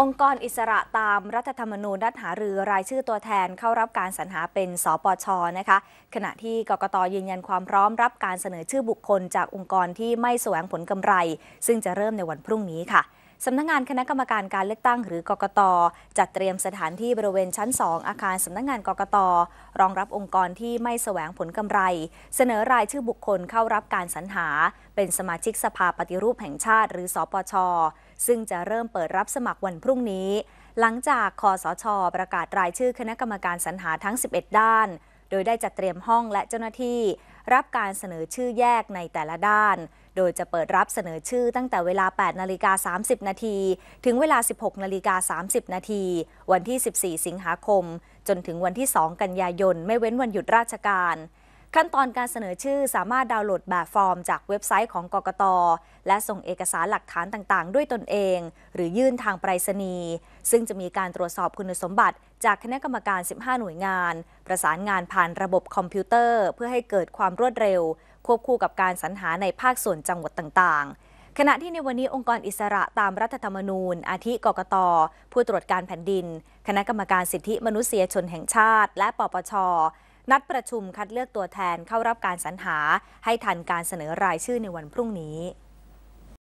องค์กรอิสระตามรัฐธรรมนูญนัดหารือรายชื่อตัวแทนเข้ารับการสรรหาเป็น สปชนะคะ ขณะที่กกตยืนยันความพร้อมรับการเสนอชื่อบุคคลจากองค์กรที่ไม่แสวงผลกำไร ซึ่งจะเริ่มในวันพรุ่งนี้ค่ะสำนักงงานคณะกรรมการการเลือกตั้งหรือกกตจัดเตรียมสถานที่บริเวณชั้น 2 อาคารสำนักงงานกกตรองรับองค์กรที่ไม่แสวงผลกำไร เสนอรายชื่อบุคคลเข้ารับการสรรหา เป็นสมาชิกสภาปฏิรูปแห่งชาติหรือสอปช ซึ่งจะเริ่มเปิดรับสมัครวันพรุ่งนี้ หลังจากคอสช ประกาศรายชื่อคณะกรรมการสรรหาทั้ง 11 ด้านโดยได้จัดเตรียมห้องและเจ้าหน้าที่ รับการเสนอชื่อแยกในแต่ละด้าน โดยจะเปิดรับเสนอชื่อตั้งแต่เวลา 8 นาฬิกา 30 นาที ถึงเวลา 16 นาฬิกา 30 นาที วันที่ 14 สิงหาคม จนถึงวันที่ 2 กันยายน ไม่เว้นวันหยุดราชการขั้นตอนการเสนอชื่อสามารถดาวน์โหลดแบบฟอร์มจากเว็บไซต์ของกกตและส่งเอกสารหลักฐานต่างๆ ด้วยตนเอง หรือยื่นทางไปรษณีย์ซึ่งจะมีการตรวจสอบคุณสมบัติ จากคณะกรรมการ 15 หน่วยงาน ประสานงานผ่านระบบคอมพิวเตอร์ เพื่อให้เกิดความรวดเร็ว ควบคู่กับการสรรหาในภาคส่วนจังหวัดต่างๆขณะที่ในวันนี้องค์กรอิสระตามรัฐธรรมนูญ อาทิกกต ผู้ตรวจการแผ่นดิน คณะกรรมการสิทธิมนุษยชนแห่งชาติ และปปชนัดประชุมคัดเลือกตัวแทนเข้ารับการสรรหา ให้ทันการเสนอรายชื่อในวันพรุ่งนี้